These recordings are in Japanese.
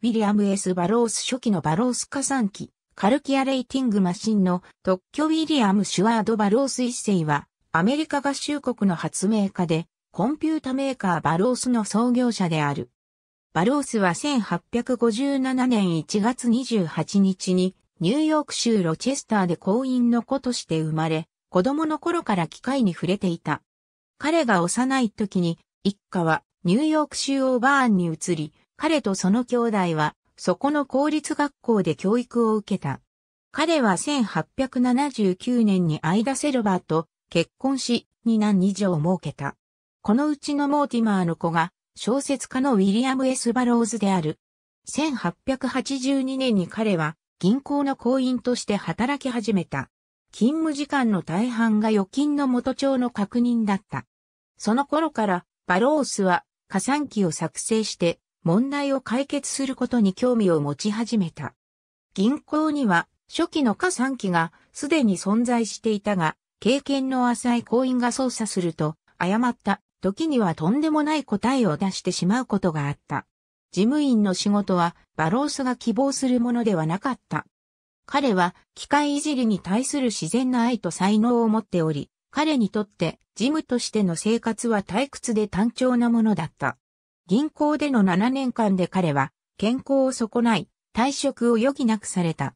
ウィリアム S. バロース初期のバロース加算機、カルキアレーティングマシンの特許ウィリアム・シュワード・バロース一世は、アメリカ合衆国の発明家で、コンピュータメーカーバロースの創業者である。バロースは1857年1月28日に、ニューヨーク州ロチェスターで婚姻の子として生まれ、子供の頃から機械に触れていた。彼が幼い時に、一家はニューヨーク州オーバーンに移り、彼とその兄弟は、そこの公立学校で教育を受けた。彼は1879年にアイダ・セルバーと結婚し、2男以女を設けた。このうちのモーティマーの子が、小説家のウィリアム・エスバローズである。1882年に彼は、銀行の行員として働き始めた。勤務時間の大半が預金の元帳の確認だった。その頃から、バロースは、加算機を作成して、問題を解決することに興味を持ち始めた。銀行には初期の加算期がすでに存在していたが、経験の浅い行員が操作すると、誤った時にはとんでもない答えを出してしまうことがあった。事務員の仕事はバロースが希望するものではなかった。彼は機械いじりに対する自然な愛と才能を持っており、彼にとって事務としての生活は退屈で単調なものだった。銀行での7年間で彼は健康を損ない退職を余儀なくされた。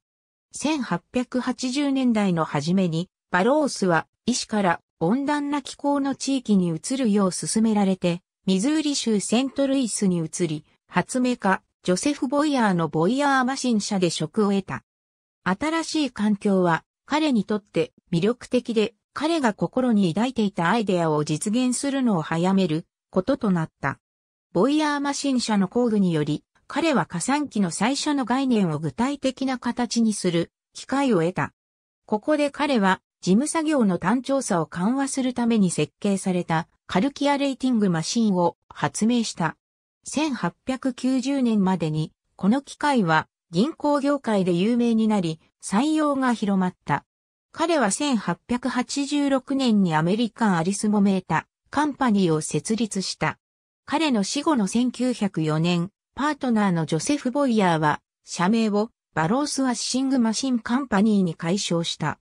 1880年代の初めにバロースは医師から温暖な気候の地域に移るよう勧められて、ミズーリ州セントルイスに移り、発明家、ジョセフ・ボイヤーのボイヤーマシン社で職を得た。新しい環境は彼にとって魅力的で、彼が心に抱いていたアイデアを実現するのを早めることとなった。ボイヤーマシン社の工具により、彼は加算機の最初の概念を具体的な形にする機会を得た。ここで彼は事務作業の単調さを緩和するために設計されたカルキアレーティングマシンを発明した。1890年までにこの機械は銀行業界で有名になり採用が広まった。彼は1886年にアメリカンアリスモメータカンパニーを設立した。彼の死後の1904年、パートナーのジョセフ・ボイヤーは、社名をバロース・アッシング・マシン・カンパニーに改称した。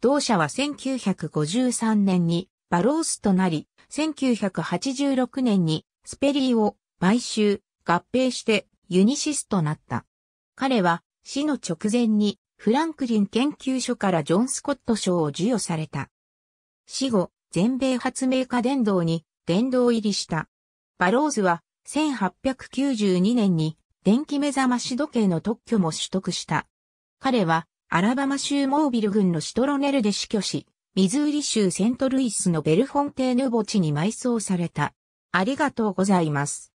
同社は1953年にバロースとなり、1986年にスペリーを買収、合併してユニシスとなった。彼は死の直前にフランクリン研究所からジョン・スコット賞を授与された。死後、全米発明家伝道に電動入りした。バローズは1892年に電気目覚まし時計の特許も取得した。彼はアラバマ州モービル軍のシトロネルで死去し、ミズーリ州セントルイスのベルフォンテーヌ墓地に埋葬された。ありがとうございます。